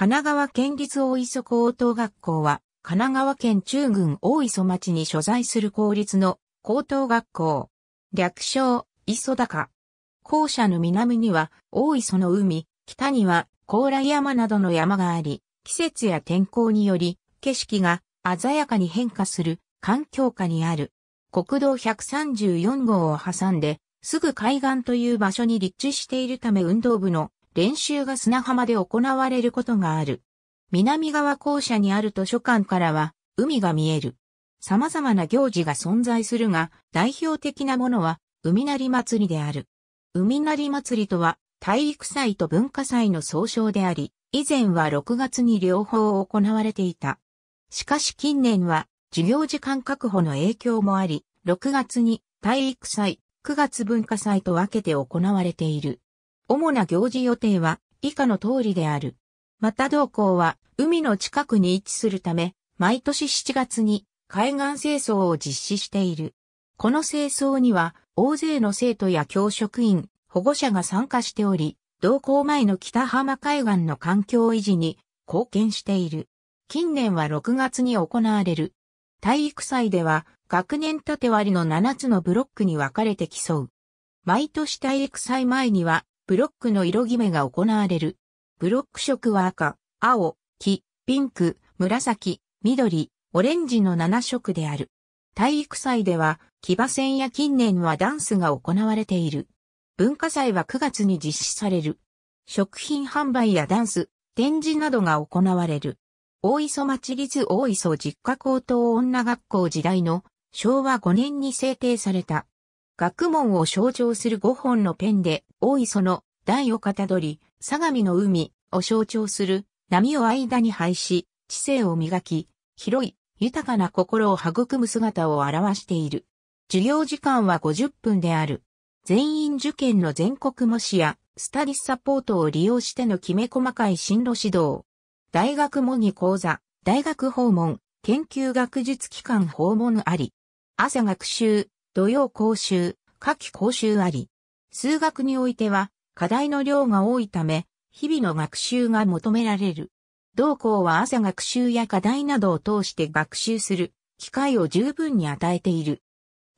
神奈川県立大磯高等学校は、神奈川県中郡大磯町に所在する公立の高等学校。略称、磯高。校舎の南には大磯の海、北には高麗山などの山があり、季節や天候により景色が鮮やかに変化する環境下にある。国道134号を挟んで、すぐ海岸という場所に立地しているため運動部の練習が砂浜で行われることがある。南側校舎にある図書館からは海が見える。様々な行事が存在するが、代表的なものは海なり祭りである。海なり祭りとは体育祭と文化祭の総称であり、以前は6月に両方行われていた。しかし近年は授業時間確保の影響もあり、6月に体育祭、9月文化祭と分けて行われている。主な行事予定は以下の通りである。また同校は海の近くに位置するため、毎年7月に海岸清掃を実施している。この清掃には大勢の生徒や教職員、保護者が参加しており、同校前の北浜海岸の環境維持に貢献している。近年は6月に行われる。体育祭では学年縦割りの7つのブロックに分かれて競う。毎年体育祭前にはブロックの色決めが行われる。ブロック色は赤、青、黄、ピンク、紫、緑、オレンジの7色である。体育祭では、騎馬戦や近年はダンスが行われている。文化祭は9月に実施される。食品販売やダンス、展示などが行われる。大磯町立大磯実家高等女学校時代の昭和5年に制定された学問を象徴する5本のペンで、大磯の台をかたどり、相模の海を象徴する波を間に配し、知性を磨き、広い、豊かな心を育む姿を表している。授業時間は50分である。全員受験の全国模試や、スタディサポートを利用してのきめ細かい進路指導。大学模擬講座、大学訪問、研究学術機関訪問あり。朝学習、土曜講習、夏季講習あり。数学においては、課題の量が多いため、日々の学習が求められる。同校は朝学習や課題などを通して学習する機会を十分に与えている。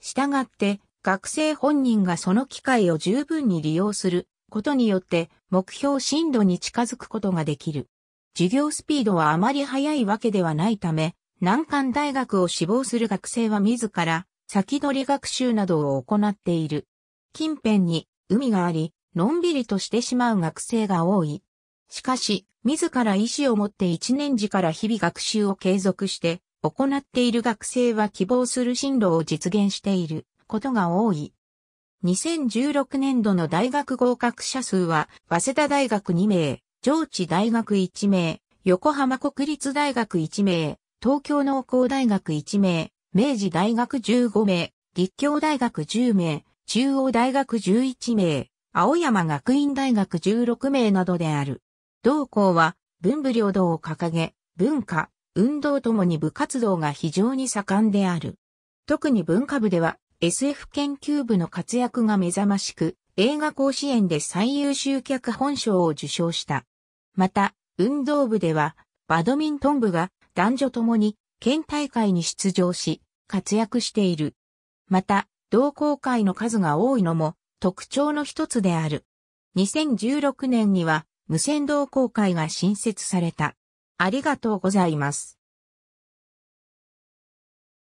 したがって、学生本人がその機会を十分に利用することによって目標進度に近づくことができる。授業スピードはあまり速いわけではないため、難関大学を志望する学生は自ら先取り学習などを行っている。近辺に海があり、のんびりとしてしまう学生が多い。しかし、自ら意思を持って一年時から日々学習を継続して行っている学生は希望する進路を実現していることが多い。2016年度の大学合格者数は、早稲田大学2名、上智大学1名、横浜国立大学1名、東京農工大学1名、明治大学15名、立教大学10名、中央大学11名、青山学院大学16名などである。同校は文武両道を掲げ、文化、運動ともに部活動が非常に盛んである。特に文化部では SF 研究部の活躍が目覚ましく、映画甲子園で最優秀脚本賞を受賞した。また、運動部では、バドミントン部が男女ともに県大会に出場し、活躍している。また、同好会の数が多いのも特徴の一つである。2016年には無線同好会が新設された。ありがとうございます。